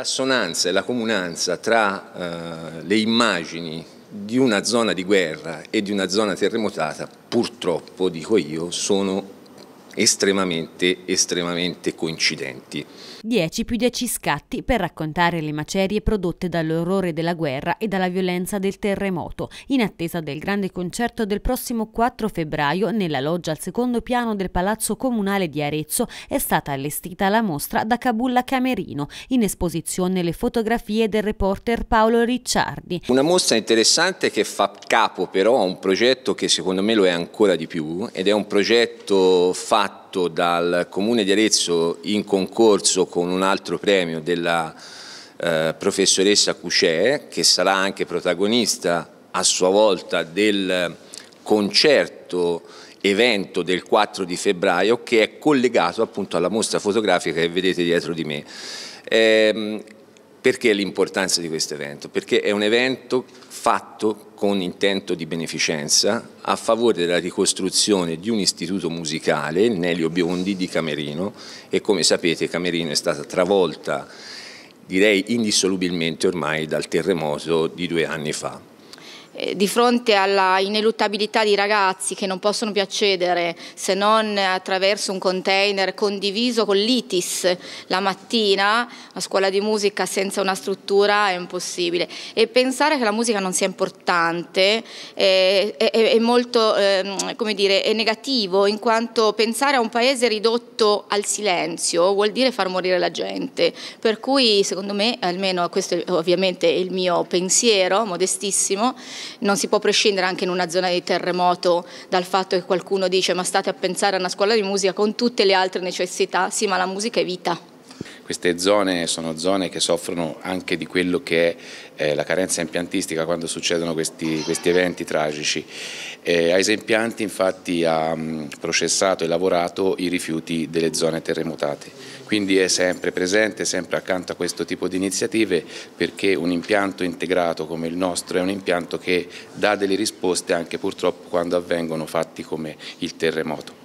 l'assonanza e la comunanza tra eh, le immagini di una zona di guerra e di una zona terremotata, purtroppo, dico io, sono estremamente, estremamente coincidenti. 10 più 10 scatti per raccontare le macerie prodotte dall'orrore della guerra e dalla violenza del terremoto, in attesa del grande concerto del prossimo 4 febbraio nella loggia al secondo piano del Palazzo Comunale di Arezzo è stata allestita la mostra da Cabulla Camerino, in esposizione le fotografie del reporter Paolo Ricciardi. Una mostra interessante che fa capo però a un progetto che secondo me lo è ancora di più ed è un progetto fatto fatto dal Comune di Arezzo in concorso con un altro premio della eh, professoressa Cucè, che sarà anche protagonista a sua volta del concerto evento del 4 di febbraio che è collegato appunto alla mostra fotografica che vedete dietro di me. Eh, perché l'importanza di questo evento? Perché è un evento fatto con intento di beneficenza a favore della ricostruzione di un istituto musicale, il Nelio Biondi di Camerino, e come sapete Camerino è stata travolta direi indissolubilmente ormai dal terremoto di due anni fa. Eh, di fronte alla ineluttabilità di ragazzi che non possono più accedere se non attraverso un container condiviso con l'ITIS la mattina, una scuola di musica senza una struttura è impossibile. E pensare che la musica non sia importante eh, è, è, è molto, eh, come dire, è negativo in quanto pensare a un paese ridotto al silenzio vuol dire far morire la gente. Per cui secondo me, almeno questo è ovviamente il mio pensiero modestissimo, non si può prescindere anche in una zona di terremoto dal fatto che qualcuno dice ma state a pensare a una scuola di musica con tutte le altre necessità, sì ma la musica è vita queste zone sono zone che soffrono anche di quello che è eh, la carenza impiantistica quando succedono questi, questi eventi tragici. Eh, AISA Impianti infatti ha mm, processato e lavorato i rifiuti delle zone terremotate, quindi è sempre presente, sempre accanto a questo tipo di iniziative perché un impianto integrato come il nostro è un impianto che dà delle risposte anche purtroppo quando avvengono fatti come il terremoto.